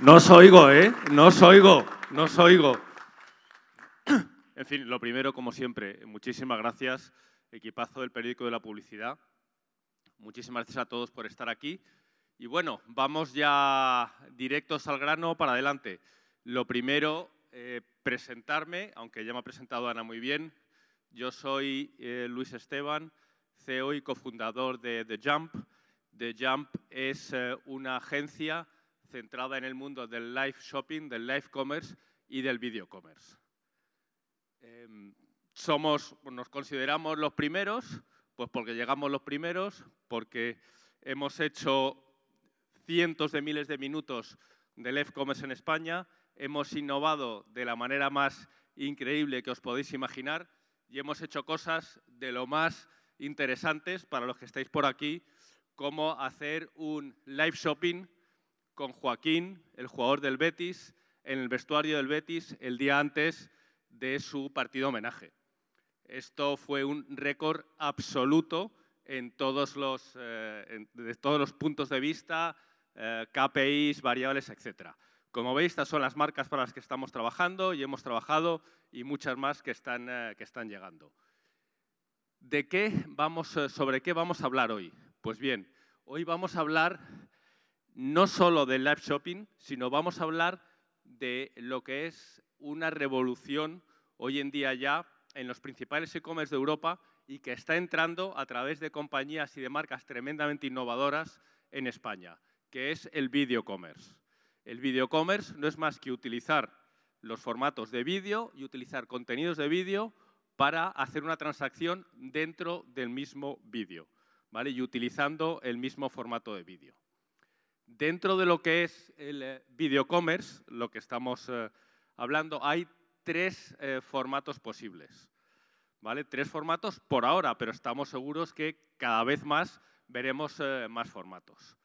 No os oigo, ¿eh? No os oigo, no os oigo. En fin, lo primero, como siempre, muchísimas gracias, equipazo del periódico de la publicidad. Muchísimas gracias a todos por estar aquí. Y bueno, vamos ya directos al grano para adelante. Lo primero, eh, presentarme, aunque ya me ha presentado Ana muy bien. Yo soy eh, Luis Esteban, CEO y cofundador de The Jump. The Jump es eh, una agencia centrada en el mundo del live shopping, del live commerce y del video commerce. Em, somos, nos consideramos los primeros, pues porque llegamos los primeros, porque hemos hecho cientos de miles de minutos de live commerce en España, hemos innovado de la manera más increíble que os podéis imaginar y hemos hecho cosas de lo más interesantes para los que estáis por aquí, como hacer un live shopping con Joaquín, el jugador del Betis, en el vestuario del Betis el día antes de su partido homenaje. Esto fue un récord absoluto en todos los, eh, de todos los puntos de vista, eh, KPIs, variables, etc. Como veis, estas son las marcas para las que estamos trabajando y hemos trabajado y muchas más que están, eh, que están llegando. ¿De qué vamos, ¿Sobre qué vamos a hablar hoy? Pues bien, hoy vamos a hablar no solo del live shopping, sino vamos a hablar de lo que es una revolución hoy en día ya en los principales e-commerce de Europa y que está entrando a través de compañías y de marcas tremendamente innovadoras en España, que es el video commerce. El video commerce no es más que utilizar los formatos de vídeo y utilizar contenidos de vídeo para hacer una transacción dentro del mismo vídeo ¿vale? y utilizando el mismo formato de vídeo. Dentro de lo que es el eh, videocommerce, lo que estamos eh, hablando, hay tres eh, formatos posibles. Tres formatos por ahora, pero estamos seguros que cada vez más veremos más formatos.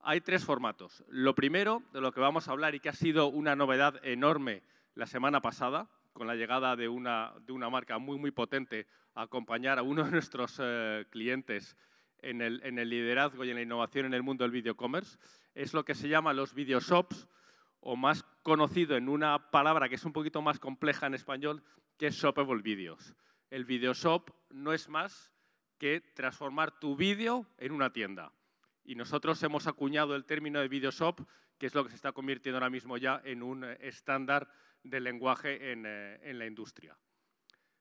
Hay tres formatos. Lo primero, de lo que vamos a hablar y que ha sido una novedad enorme la semana pasada, con la llegada de una, marca muy, muy potente a acompañar a uno de nuestros clientes en el, liderazgo y en la innovación en el mundo del video commerce, es lo que se llama los video shops, o más conocido en una palabra que es un poquito más compleja en español, que es shoppable videos. El video shop no es más que transformar tu vídeo en una tienda. Y nosotros hemos acuñado el término de video shop, que es lo que se está convirtiendo ahora mismo ya en un eh, estándar de lenguaje en, eh, en la industria.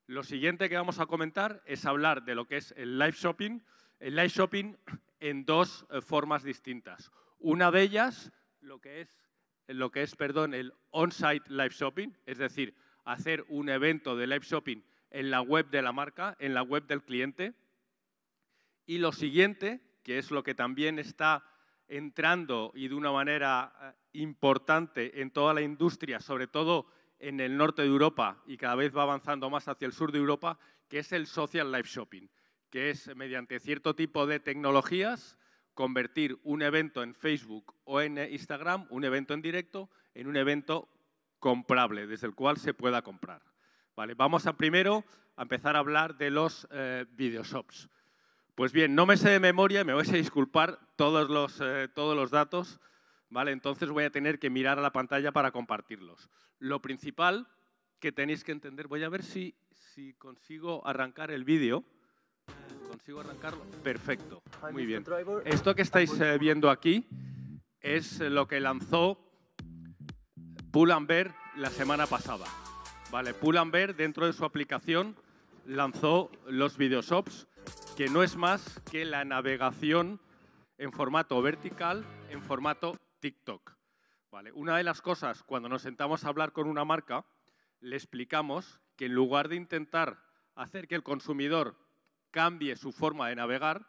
Lo siguiente que vamos a comentar es hablar de lo que es el live shopping, el live shopping en dos eh, formas distintas. Una de ellas, lo que es, lo que es perdón, el on-site live shopping, es decir, hacer un evento de live shopping en la web de la marca, en la web del cliente. Y lo siguiente, que es lo que también está entrando y de una manera eh, importante en toda la industria, sobre todo en el norte de Europa y cada vez va avanzando más hacia el sur de Europa, que es el social live shopping que es eh, mediante cierto tipo de tecnologías convertir un evento en Facebook o en eh, Instagram, un evento en directo, en un evento comprable, desde el cual se pueda comprar. Vale, vamos a primero a empezar a hablar de los video eh, videoshops. Pues bien, no me sé de memoria, me vais a disculpar todos los, todos los datos, ¿vale? entonces voy a tener que mirar a la pantalla para compartirlos. Lo principal que tenéis que entender, voy a ver si, si consigo arrancar el vídeo. Consigo arrancarlo. Perfecto. Muy bien. Esto que estáis ah, eh, pues. viendo aquí es lo que lanzó Pull&Bear la semana pasada. Vale, Pull&Bear dentro de su aplicación lanzó los videoshops, que no es más que la navegación en formato vertical, en formato TikTok. Vale, una de las cosas cuando nos sentamos a hablar con una marca, le explicamos que en lugar de intentar hacer que el consumidor cambie su forma de navegar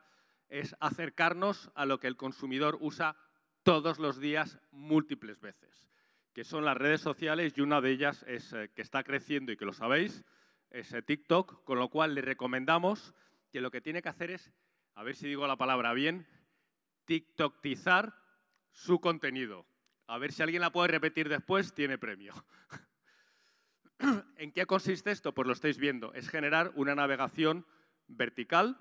es acercarnos a lo que el consumidor usa todos los días múltiples veces, que son las redes sociales y una de ellas es eh, que está creciendo y que lo sabéis, es eh, TikTok, con lo cual le recomendamos que lo que tiene que hacer es, a ver si digo la palabra bien, TikToktizar su contenido. A ver si alguien la puede repetir después, tiene premio. ¿En qué consiste esto? Pues lo estáis viendo. Es generar una navegación vertical,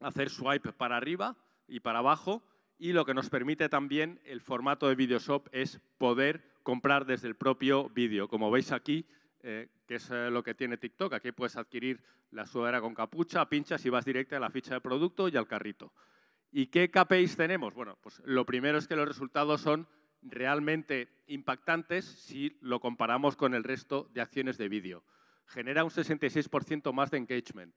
hacer swipe para arriba y para abajo y lo que nos permite también el formato de VideoShop es poder comprar desde el propio vídeo. Como veis aquí, eh, que es eh, lo que tiene TikTok, aquí puedes adquirir la sudadera con capucha, pinchas y vas directo a la ficha de producto y al carrito. ¿Y qué KPIs tenemos? Bueno, pues lo primero es que los resultados son realmente impactantes si lo comparamos con el resto de acciones de vídeo. Genera un 66% más de engagement,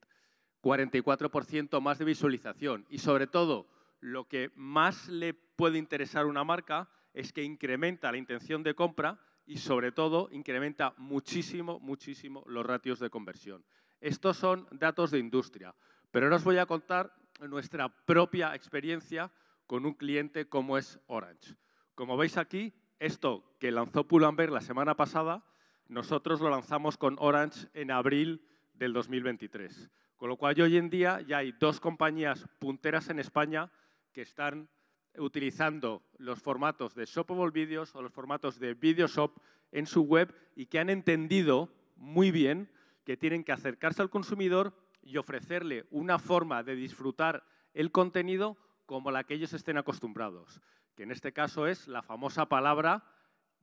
44% más de visualización y sobre todo lo que más le puede interesar a una marca es que incrementa la intención de compra y sobre todo incrementa muchísimo, muchísimo los ratios de conversión. Estos son datos de industria, pero ahora os voy a contar nuestra propia experiencia con un cliente como es Orange. Como veis aquí, esto que lanzó Pull&Bear la semana pasada, nosotros lo lanzamos con Orange en abril del 2023. Con lo cual, hoy en día ya hay dos compañías punteras en España que están utilizando los formatos de shoppable videos o los formatos de Videoshop en su web y que han entendido muy bien que tienen que acercarse al consumidor y ofrecerle una forma de disfrutar el contenido como la que ellos estén acostumbrados, que en este caso es la famosa palabra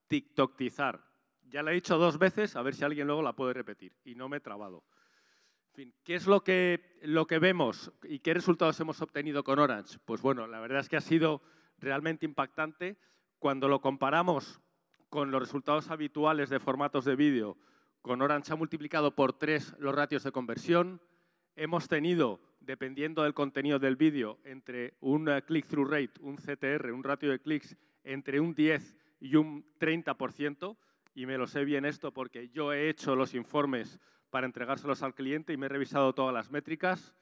TikToktizar. Ya la he dicho dos veces, a ver si alguien luego la puede repetir y no me he trabado. ¿qué es lo que, lo que vemos y qué resultados hemos obtenido con Orange? Pues bueno, la verdad es que ha sido realmente impactante cuando lo comparamos con los resultados habituales de formatos de vídeo. Con Orange ha multiplicado por tres los ratios de conversión. Hemos tenido, dependiendo del contenido del vídeo, entre un eh, click-through rate, un CTR, un ratio de clics, entre un 10 y un 30%. Y me lo sé bien esto porque yo he hecho los informes para entregárselos al cliente y me he revisado todas las métricas.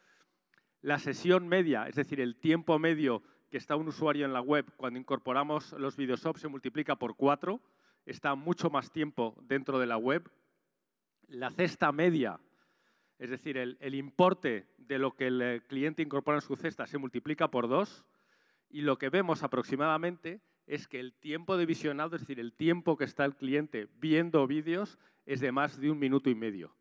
La sesión media, es decir, el tiempo medio que está un usuario en la web cuando incorporamos los videoshops se multiplica por cuatro, está mucho más tiempo dentro de la web. La cesta media, es decir, el, el, importe de lo que el eh, cliente incorpora en su cesta se multiplica por dos y lo que vemos aproximadamente es que el tiempo de visionado, es decir, el tiempo que está el cliente viendo vídeos, es de más de un minuto y medio.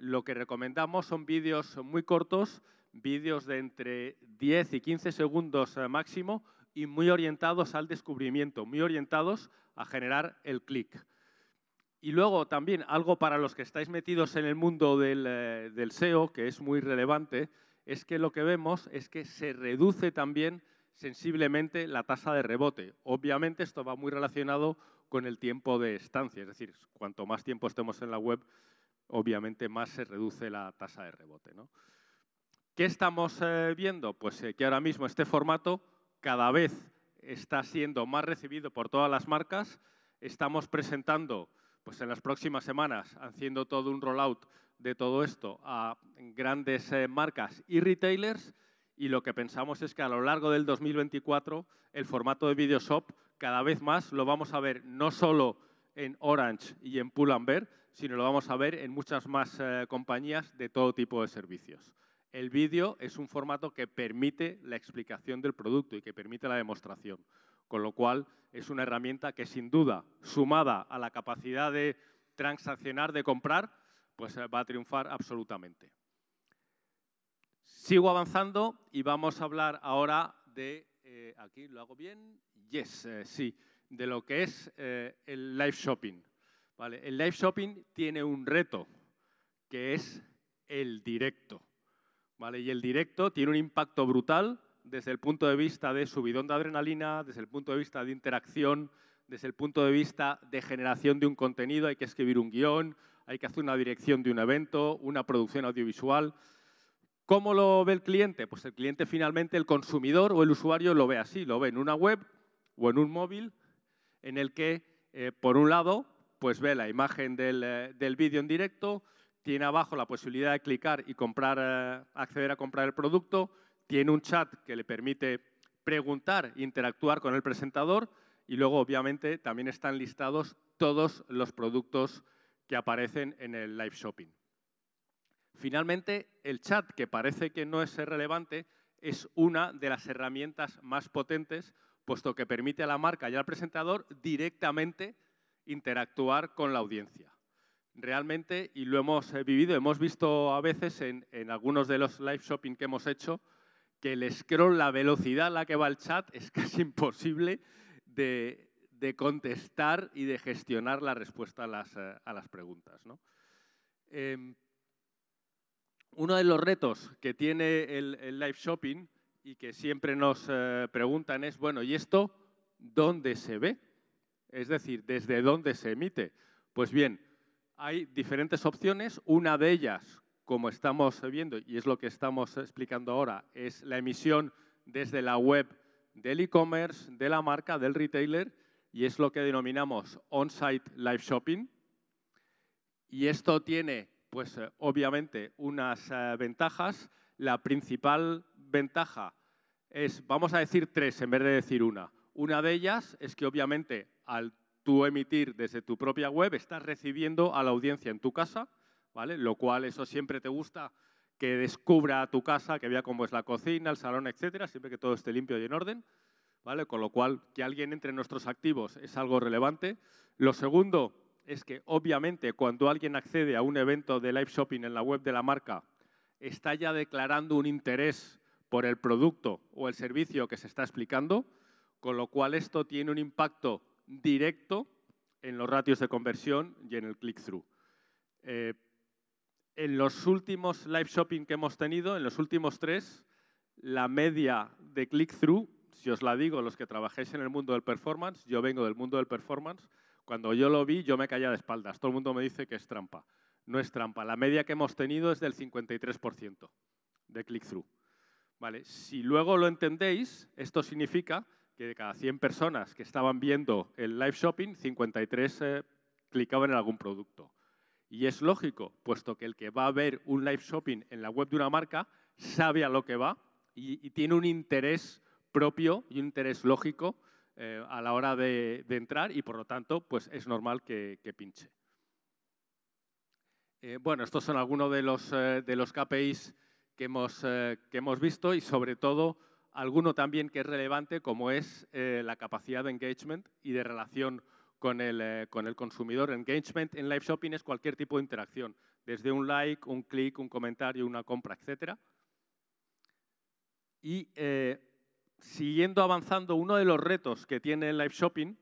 Lo que recomendamos son vídeos muy cortos, vídeos de entre 10 y 15 segundos eh, máximo y muy orientados al descubrimiento, muy orientados a generar el clic. Y luego también algo para los que estáis metidos en el mundo del, eh, SEO, que es muy relevante, es que lo que vemos es que se reduce también sensiblemente la tasa de rebote. Obviamente esto va muy relacionado con el tiempo de estancia, es decir, cuanto más tiempo estemos en la web, obviamente más se reduce la tasa de rebote. ¿no? ¿Qué estamos eh, viendo? Pues eh, que ahora mismo este formato cada vez está siendo más recibido por todas las marcas. Estamos presentando, pues en las próximas semanas, haciendo todo un rollout de todo esto a grandes eh, marcas y retailers. Y lo que pensamos es que a lo largo del 2024 el formato de Videoshop cada vez más lo vamos a ver no solo en Orange y en Pull&Bear, sino lo vamos a ver en muchas más eh, compañías de todo tipo de servicios. El vídeo es un formato que permite la explicación del producto y que permite la demostración, con lo cual es una herramienta que sin duda, sumada a la capacidad de transaccionar, de comprar, pues eh, va a triunfar absolutamente. Sigo avanzando y vamos a hablar ahora de, eh, aquí lo hago bien, yes, sí, de lo que es el live shopping el live shopping tiene un reto, que es el directo. y el directo tiene un impacto brutal desde el punto de vista de subidón de adrenalina, desde el punto de vista de interacción, desde el punto de vista de generación de un contenido. Hay que escribir un guión, hay que hacer una dirección de un evento, una producción audiovisual. ¿Cómo lo ve el cliente? Pues el cliente finalmente, el consumidor o el usuario lo ve así, lo ve en una web o en un móvil en el que, eh, por un lado, pues ve la imagen eh, del, vídeo en directo, tiene abajo la posibilidad de clicar y comprar, eh, acceder a comprar el producto, tiene un chat que le permite preguntar, interactuar con el presentador y luego obviamente también están listados todos los productos que aparecen en el live shopping. Finalmente, el chat, que parece que no es relevante, es una de las herramientas más potentes, puesto que permite a la marca y al presentador directamente interactuar con la audiencia. Realmente, y lo hemos eh, vivido, hemos visto a veces en, algunos de los live shopping que hemos hecho, que el scroll, la velocidad a la que va el chat, es casi imposible de, contestar y de gestionar la respuesta a las, eh, preguntas. Em, uno de los retos que tiene el, live shopping y que siempre nos eh, preguntan es, bueno, ¿y esto dónde se ve? es decir, desde dónde se emite. Pues bien, hay diferentes opciones. Una de ellas, como estamos viendo y es lo que estamos explicando ahora, es la emisión desde la web del e-commerce, de la marca, del retailer, y es lo que denominamos on-site live shopping. Y esto tiene, pues eh, obviamente, unas eh, ventajas. La principal ventaja es, vamos a decir tres en vez de decir una. Una de ellas es que obviamente al tú emitir desde tu propia web estás recibiendo a la audiencia en tu casa, ¿vale? Lo cual eso siempre te gusta que descubra a tu casa, que vea cómo es la cocina, el salón, etcétera, siempre que todo esté limpio y en orden, ¿vale? Con lo cual que alguien entre en nuestros activos es algo relevante. Lo segundo es que obviamente cuando alguien accede a un evento de live shopping en la web de la marca, está ya declarando un interés por el producto o el servicio que se está explicando, con lo cual esto tiene un impacto directo en los ratios de conversión y en el click-through. Eh, en los últimos live shopping que hemos tenido, en los últimos tres, la media de click-through, si os la digo, los que trabajéis en el mundo del performance, yo vengo del mundo del performance, cuando yo lo vi yo me callé de espaldas, todo el mundo me dice que es trampa. No es trampa, la media que hemos tenido es del 53% de click-through. Vale, si luego lo entendéis, esto significa que de cada 100 personas que estaban viendo el live shopping, 53 eh, clicaban en algún producto. Y es lógico, puesto que el que va a ver un live shopping en la web de una marca sabe a lo que va y, tiene un interés propio y un interés lógico eh, a la hora de, entrar y, por lo tanto, pues es normal que, pinche. Eh, bueno, estos son algunos de los, de los KPIs que hemos visto y, sobre todo, alguno también que es relevante, como es eh, la capacidad de engagement y de relación eh, con el, consumidor. Engagement en live shopping es cualquier tipo de interacción, desde un like, un clic, un comentario, una compra, etc. Y eh, siguiendo avanzando, uno de los retos que tiene el live shopping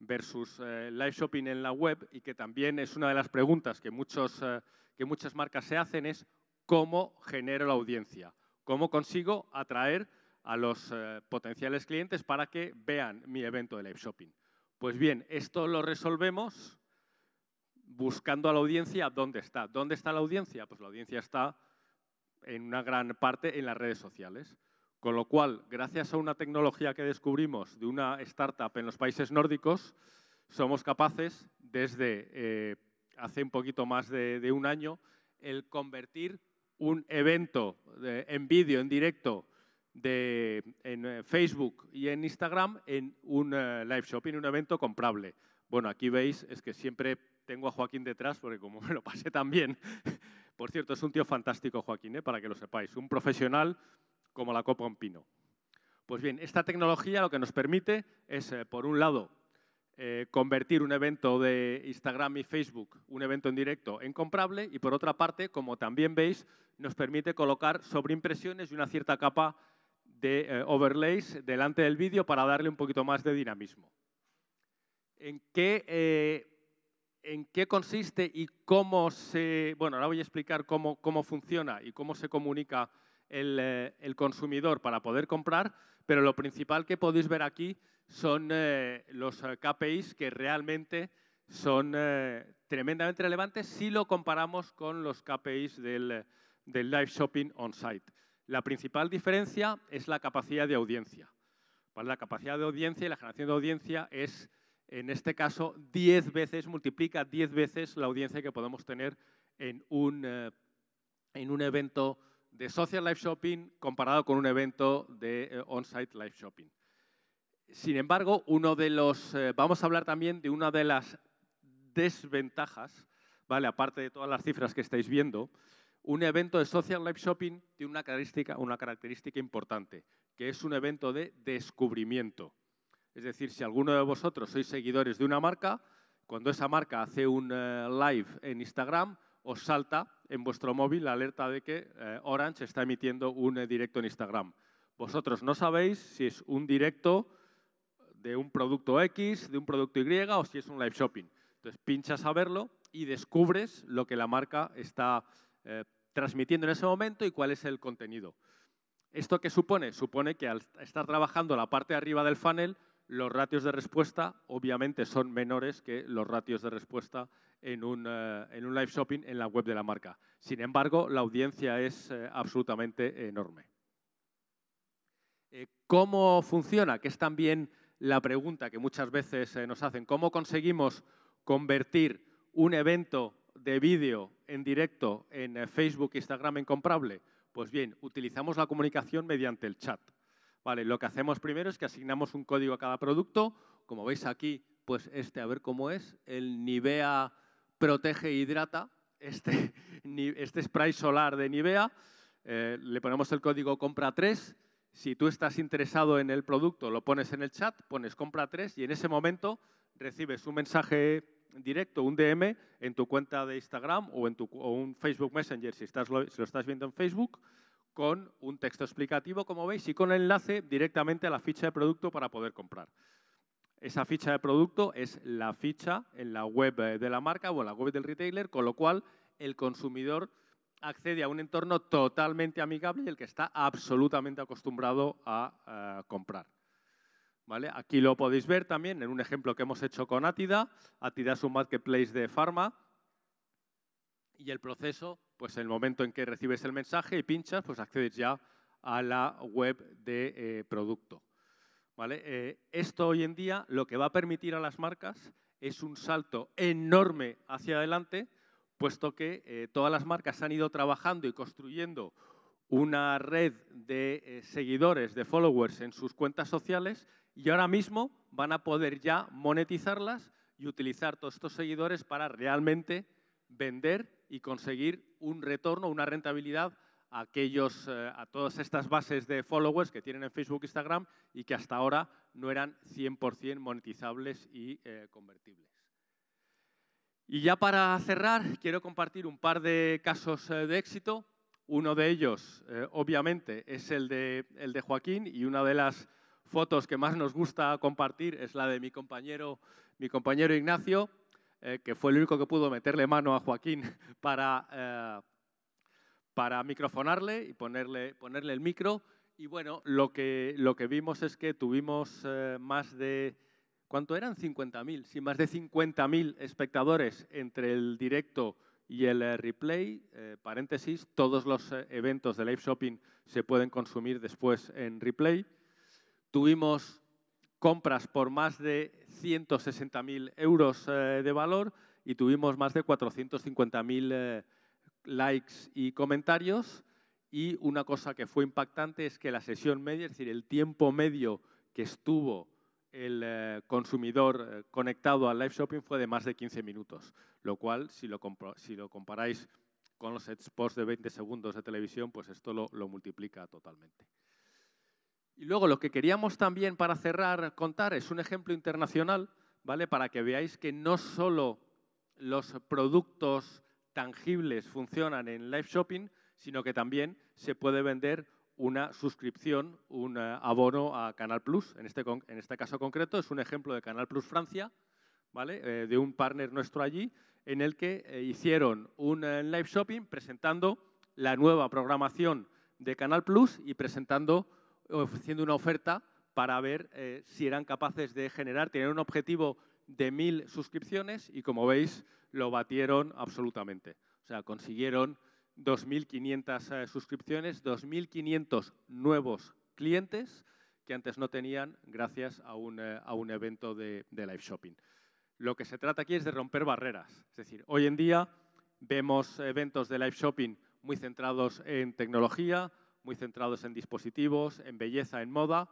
versus live shopping en la web, y que también es una de las preguntas que, que muchas marcas se hacen, es cómo genero la audiencia, cómo consigo atraer a los eh, potenciales clientes para que vean mi evento de live shopping. Pues bien, esto lo resolvemos buscando a la audiencia dónde está. ¿Dónde está la audiencia? Pues la audiencia está en una gran parte en las redes sociales. Con lo cual, gracias a una tecnología que descubrimos de una startup en los países nórdicos, somos capaces, desde eh, hace un poquito más de, un año, el convertir un evento en vídeo, en directo, de, en eh, Facebook y en Instagram en un eh, live shopping, un evento comprable. Bueno, aquí veis, es que siempre tengo a Joaquín detrás, porque como me lo pasé también. Por cierto, es un tío fantástico, Joaquín, eh, para que lo sepáis. Un profesional como la copa en pino. Pues bien, esta tecnología lo que nos permite es, por un lado, convertir un evento de Instagram y Facebook, un evento en directo, en comprable y, por otra parte, como también veis, nos permite colocar sobre impresiones y una cierta capa de eh, overlays delante del vídeo para darle un poquito más de dinamismo. ¿En qué, eh, consiste y cómo se... Bueno, ahora voy a explicar cómo, funciona y cómo se comunica eh, el, consumidor para poder comprar, pero lo principal que podéis ver aquí son los KPIs que realmente son tremendamente relevantes si lo comparamos con los KPIs del live shopping on-site. La principal diferencia es la capacidad de audiencia. La capacidad de audiencia y la generación de audiencia es, en este caso, 10 veces, multiplica 10 veces la audiencia que podemos tener eh, en un, evento de social live shopping comparado con un evento de eh, on-site live shopping. Sin embargo, uno de los, eh, vamos a hablar también de una de las desventajas, ¿vale? aparte de todas las cifras que estáis viendo, un evento de Social Live Shopping tiene una característica, importante, que es un evento de descubrimiento. Es decir, si alguno de vosotros sois seguidores de una marca, cuando esa marca hace un eh, live en Instagram, os salta en vuestro móvil la alerta de que eh, Orange está emitiendo un eh, directo en Instagram. Vosotros no sabéis si es un directo de un producto X, de un producto Y o si es un live shopping. Entonces pinchas a verlo y descubres lo que la marca está eh, transmitiendo en ese momento y cuál es el contenido. ¿Esto qué supone? Supone que al estar trabajando la parte de arriba del funnel, los ratios de respuesta obviamente son menores que los ratios de respuesta en un, eh, live shopping en la web de la marca. Sin embargo, la audiencia es eh, absolutamente enorme. ¿Cómo funciona? Que es también la pregunta que muchas veces nos hacen. ¿Cómo conseguimos convertir un evento de vídeo en directo en eh, Facebook, Instagram Comprable? Pues bien, utilizamos la comunicación mediante el chat. Vale, lo que hacemos primero es que asignamos un código a cada producto. Como veis aquí, pues este, a ver cómo es, el Nivea Protege e Hidrata, este, este spray solar de Nivea. Eh, le ponemos el código compra 3. Si tú estás interesado en el producto, lo pones en el chat, pones compra 3 y en ese momento recibes un mensaje directo, un DM en tu cuenta de Instagram o en tu, un Facebook Messenger, si, lo, estás viendo en Facebook, con un texto explicativo, como veis, y con el enlace directamente a la ficha de producto para poder comprar. Esa ficha de producto es la ficha en la web eh, de la marca o en la web del retailer, con lo cual el consumidor accede a un entorno totalmente amigable y el que está absolutamente acostumbrado a eh, comprar. Aquí lo podéis ver también en un ejemplo que hemos hecho con Atida. Atida es un marketplace de pharma y el proceso, pues el momento en que recibes el mensaje y pinchas, pues accedes ya a la web de eh, producto. Eh, esto hoy en día lo que va a permitir a las marcas es un salto enorme hacia adelante, puesto que eh, todas las marcas han ido trabajando y construyendo una red de seguidores, de followers en sus cuentas sociales y ahora mismo van a poder ya monetizarlas y utilizar todos estos seguidores para realmente vender y conseguir un retorno, una rentabilidad a, eh, a todas estas bases de followers que tienen en Facebook, Instagram y que hasta ahora no eran 100% monetizables y eh, convertibles. Y ya para cerrar, quiero compartir un par de casos eh, de éxito. Uno de ellos, obviamente, es el de, el de Joaquín y una de las fotos que más nos gusta compartir es la de mi compañero, mi compañero Ignacio, eh, que fue el único que pudo meterle mano a Joaquín para, eh, para microfonarle y ponerle, ponerle el micro. Y bueno, lo que, lo que vimos es que tuvimos eh, más de, ¿cuánto eran? 50.000, sí, más de 50.000 espectadores entre el directo y el replay, paréntesis, todos los eventos de live shopping se pueden consumir después en replay. Tuvimos compras por más de 160.000 euros eh, de valor y tuvimos más de 450.000 eh, likes y comentarios. Y una cosa que fue impactante es que la sesión media, es decir, el tiempo medio que estuvo el eh, consumidor conectado al live shopping fue de más de 15 minutos, lo cual, si lo, comparáis con los spots de 20 segundos de televisión, pues esto lo multiplica totalmente. Y luego lo que queríamos también para cerrar contar es un ejemplo internacional, ¿vale? Para que veáis que no solo los productos tangibles funcionan en live shopping, sino que también se puede vender una suscripción, un eh, abono a Canal Plus. Este en este, caso concreto es un ejemplo de Canal Plus Francia, ¿vale? Eh, de un partner nuestro allí, en el que eh, hicieron un live shopping presentando la nueva programación de Canal Plus y presentando ofreciendo una oferta para ver eh, si eran capaces de generar, tener un objetivo de 1.000 suscripciones y como veis lo batieron absolutamente. O sea, consiguieron 2.500 eh, suscripciones, 2.500 nuevos clientes que antes no tenían gracias a un, eh, evento de live shopping. Lo que se trata aquí es de romper barreras. Es decir, hoy en día vemos eventos de live shopping muy centrados en tecnología, muy centrados en dispositivos, en belleza, en moda,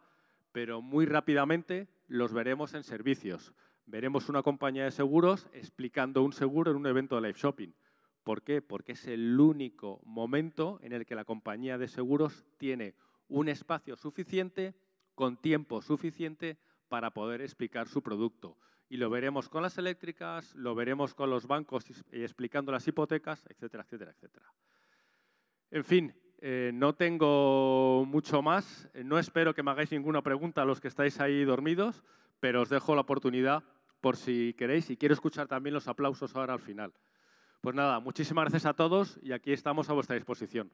pero muy rápidamente los veremos en servicios. Veremos una compañía de seguros explicando un seguro en un evento de live shopping. ¿Por qué? Porque es el único momento en el que la compañía de seguros tiene un espacio suficiente, con tiempo suficiente, para poder explicar su producto. Y lo veremos con las eléctricas, lo veremos con los bancos explicando las hipotecas, etcétera, etcétera, etcétera. En fin, eh, no tengo mucho más. Eh, no espero que me hagáis ninguna pregunta a los que estáis ahí dormidos, pero os dejo la oportunidad por si queréis y quiero escuchar también los aplausos ahora al final. Pues nada, muchísimas gracias a todos y aquí estamos a vuestra disposición.